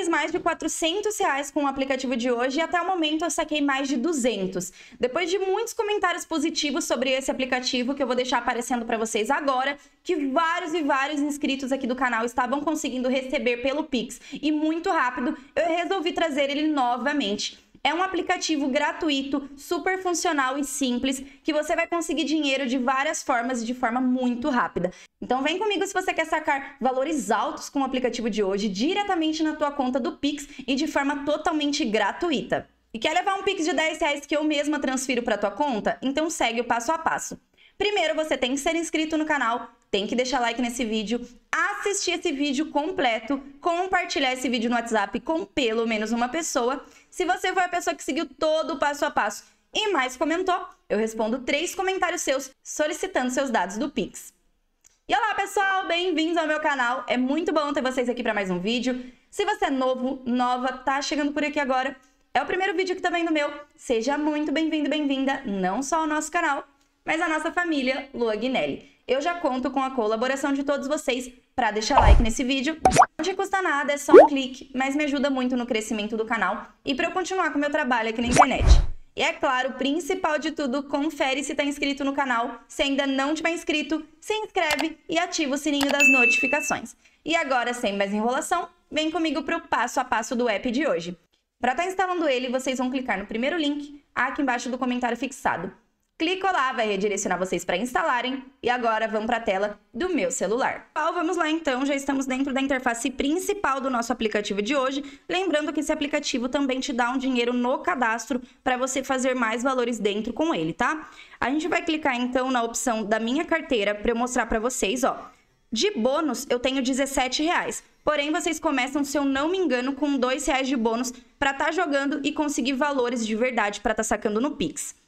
fiz mais de 400 reais com o aplicativo de hoje e até o momento eu saquei mais de 200. Depois de muitos comentários positivos sobre esse aplicativo que eu vou deixar aparecendo para vocês agora, que vários e vários inscritos aqui do canal estavam conseguindo receber pelo Pix e muito rápido, eu resolvi trazer ele novamente. É um aplicativo gratuito, super funcional e simples, que você vai conseguir dinheiro de várias formas e de forma muito rápida. Então vem comigo se você quer sacar valores altos com o aplicativo de hoje diretamente na tua conta do Pix e de forma totalmente gratuita. E quer levar um Pix de 10 reais que eu mesma transfiro para tua conta? Então segue o passo a passo. Primeiro você tem que ser inscrito no canal, tem que deixar like nesse vídeo, assistir esse vídeo completo, compartilhar esse vídeo no WhatsApp com pelo menos uma pessoa. Se você foi a pessoa que seguiu todo o passo a passo e mais comentou, eu respondo três comentários seus solicitando seus dados do Pix. E olá pessoal, bem-vindos ao meu canal. É muito bom ter vocês aqui para mais um vídeo. Se você é novo, nova, tá chegando por aqui agora, é o primeiro vídeo que tá vendo meu. Seja muito bem-vindo, bem-vinda, não só ao nosso canal, mas a nossa família Lua Guinelli. Eu já conto com a colaboração de todos vocês para deixar like nesse vídeo. Não te custa nada, é só um clique, mas me ajuda muito no crescimento do canal e para eu continuar com meu trabalho aqui na internet. E é claro, principal de tudo, confere se está inscrito no canal. Se ainda não tiver inscrito, se inscreve e ativa o sininho das notificações. E agora, sem mais enrolação, vem comigo para o passo a passo do app de hoje. Para estar tá instalando ele, vocês vão clicar no primeiro link aqui embaixo do comentário fixado. Clicou lá, vai redirecionar vocês para instalarem. E agora vamos para a tela do meu celular. Bom, vamos lá então, já estamos dentro da interface principal do nosso aplicativo de hoje. Lembrando que esse aplicativo também te dá um dinheiro no cadastro para você fazer mais valores dentro com ele, tá? A gente vai clicar então na opção da minha carteira para eu mostrar para vocês, ó. De bônus, eu tenho 17 reais. Porém, vocês começam, se eu não me engano, com R$2,00 reais de bônus para estar tá jogando e conseguir valores de verdade para estar tá sacando no Pix.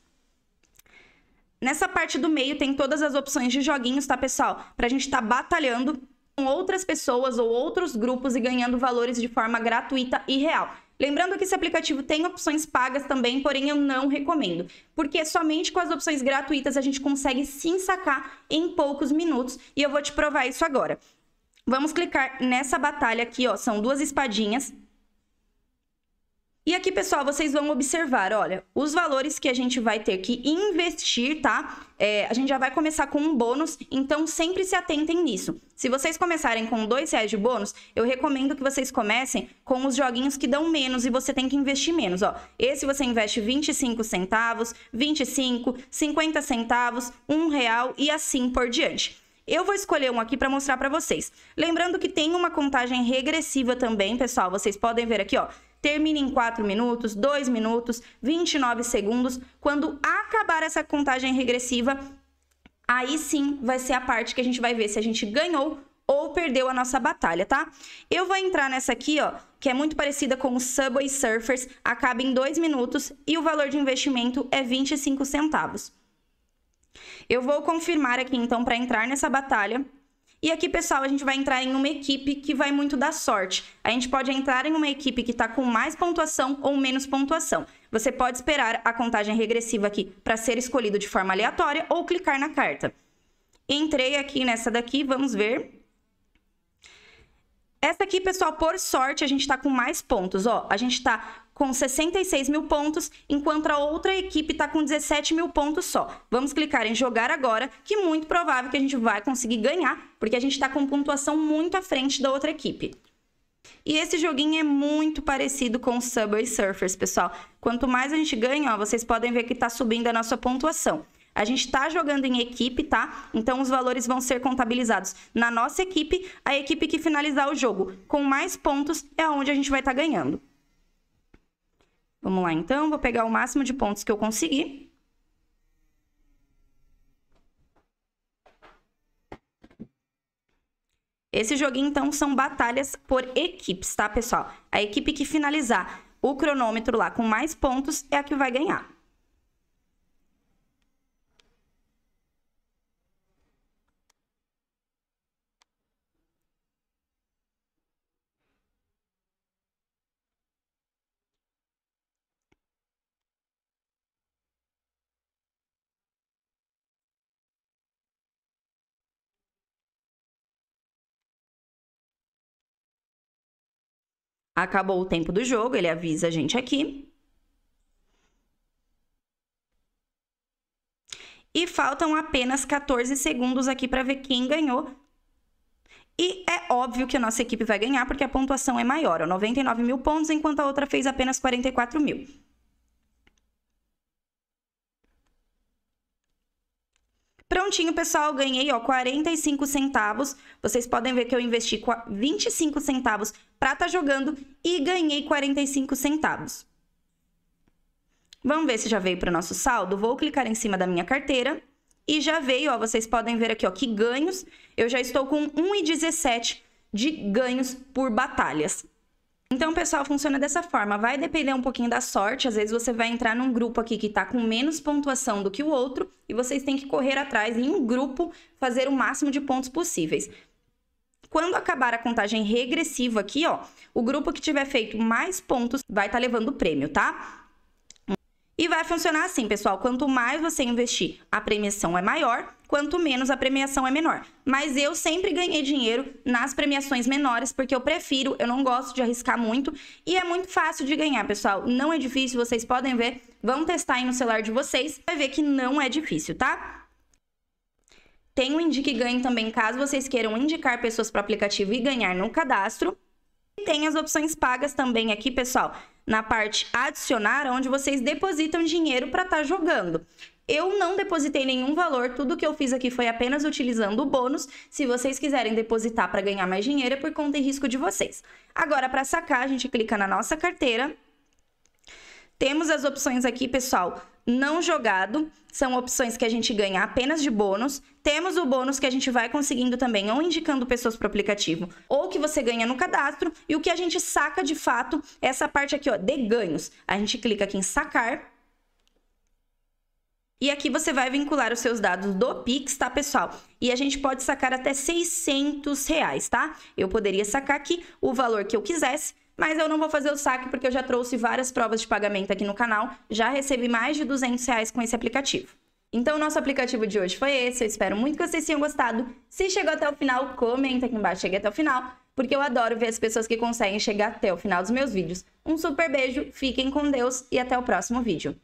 Nessa parte do meio tem todas as opções de joguinhos, tá, pessoal? Pra gente estar tá batalhando com outras pessoas ou outros grupos e ganhando valores de forma gratuita e real. Lembrando que esse aplicativo tem opções pagas também, porém eu não recomendo, porque somente com as opções gratuitas a gente consegue se sacar em poucos minutos e eu vou te provar isso agora. Vamos clicar nessa batalha aqui, ó, são duas espadinhas, e aqui, pessoal, vocês vão observar, olha, os valores que a gente vai ter que investir, tá? É, a gente já vai começar com um bônus, então sempre se atentem nisso. Se vocês começarem com dois reais de bônus, eu recomendo que vocês comecem com os joguinhos que dão menos e você tem que investir menos, ó. Esse você investe 25 centavos, 25, 50 centavos, um real e assim por diante. Eu vou escolher um aqui para mostrar para vocês. Lembrando que tem uma contagem regressiva também, pessoal. Vocês podem ver aqui, ó termine em 4 minutos, 2 minutos, 29 segundos. Quando acabar essa contagem regressiva, aí sim vai ser a parte que a gente vai ver se a gente ganhou ou perdeu a nossa batalha, tá? Eu vou entrar nessa aqui, ó, que é muito parecida com o Subway Surfers, acaba em 2 minutos e o valor de investimento é 25 centavos. Eu vou confirmar aqui então para entrar nessa batalha e aqui, pessoal, a gente vai entrar em uma equipe que vai muito da sorte. A gente pode entrar em uma equipe que está com mais pontuação ou menos pontuação. Você pode esperar a contagem regressiva aqui para ser escolhido de forma aleatória ou clicar na carta. Entrei aqui nessa daqui, vamos ver. Essa aqui, pessoal, por sorte, a gente está com mais pontos. Ó, a gente está com 66 mil pontos, enquanto a outra equipe está com 17 mil pontos só. Vamos clicar em jogar agora, que muito provável que a gente vai conseguir ganhar, porque a gente está com pontuação muito à frente da outra equipe. E esse joguinho é muito parecido com o Subway Surfers, pessoal. Quanto mais a gente ganha, ó, vocês podem ver que está subindo a nossa pontuação. A gente está jogando em equipe, tá? Então os valores vão ser contabilizados na nossa equipe, a equipe que finalizar o jogo com mais pontos é onde a gente vai estar tá ganhando. Vamos lá, então. Vou pegar o máximo de pontos que eu conseguir. Esse joguinho, então, são batalhas por equipes, tá, pessoal? A equipe que finalizar o cronômetro lá com mais pontos é a que vai ganhar. Acabou o tempo do jogo, ele avisa a gente aqui. E faltam apenas 14 segundos aqui para ver quem ganhou. E é óbvio que a nossa equipe vai ganhar, porque a pontuação é maior, 99 mil pontos, enquanto a outra fez apenas 44 mil. prontinho, pessoal. Ganhei, ó, 45 centavos. Vocês podem ver que eu investi 25 centavos pra tá jogando e ganhei 45 centavos. Vamos ver se já veio para o nosso saldo. Vou clicar em cima da minha carteira. E já veio, ó, vocês podem ver aqui, ó, que ganhos. Eu já estou com 1,17 de ganhos por batalhas. Então, pessoal, funciona dessa forma. Vai depender um pouquinho da sorte. Às vezes você vai entrar num grupo aqui que está com menos pontuação do que o outro e vocês têm que correr atrás em um grupo fazer o máximo de pontos possíveis. Quando acabar a contagem regressiva aqui, ó, o grupo que tiver feito mais pontos vai estar tá levando o prêmio, tá? E vai funcionar assim, pessoal. Quanto mais você investir, a premiação é maior, quanto menos a premiação é menor. Mas eu sempre ganhei dinheiro nas premiações menores, porque eu prefiro, eu não gosto de arriscar muito. E é muito fácil de ganhar, pessoal. Não é difícil, vocês podem ver. Vão testar aí no celular de vocês, vai ver que não é difícil, tá? Tem o Indique Ganhe também, caso vocês queiram indicar pessoas para o aplicativo e ganhar no cadastro tem as opções pagas também aqui, pessoal, na parte adicionar, onde vocês depositam dinheiro para estar tá jogando. Eu não depositei nenhum valor, tudo que eu fiz aqui foi apenas utilizando o bônus. Se vocês quiserem depositar para ganhar mais dinheiro, é por conta e risco de vocês. Agora, para sacar, a gente clica na nossa carteira temos as opções aqui, pessoal, não jogado, são opções que a gente ganha apenas de bônus. Temos o bônus que a gente vai conseguindo também, ou indicando pessoas para o aplicativo, ou que você ganha no cadastro. E o que a gente saca de fato, é essa parte aqui, ó, de ganhos. A gente clica aqui em sacar, e aqui você vai vincular os seus dados do Pix, tá, pessoal? E a gente pode sacar até 600 reais, tá? Eu poderia sacar aqui o valor que eu quisesse, mas eu não vou fazer o saque porque eu já trouxe várias provas de pagamento aqui no canal, já recebi mais de 200 reais com esse aplicativo. Então, o nosso aplicativo de hoje foi esse. Eu espero muito que vocês tenham gostado. Se chegou até o final, comenta aqui embaixo. Cheguei até o final, porque eu adoro ver as pessoas que conseguem chegar até o final dos meus vídeos. Um super beijo, fiquem com Deus e até o próximo vídeo.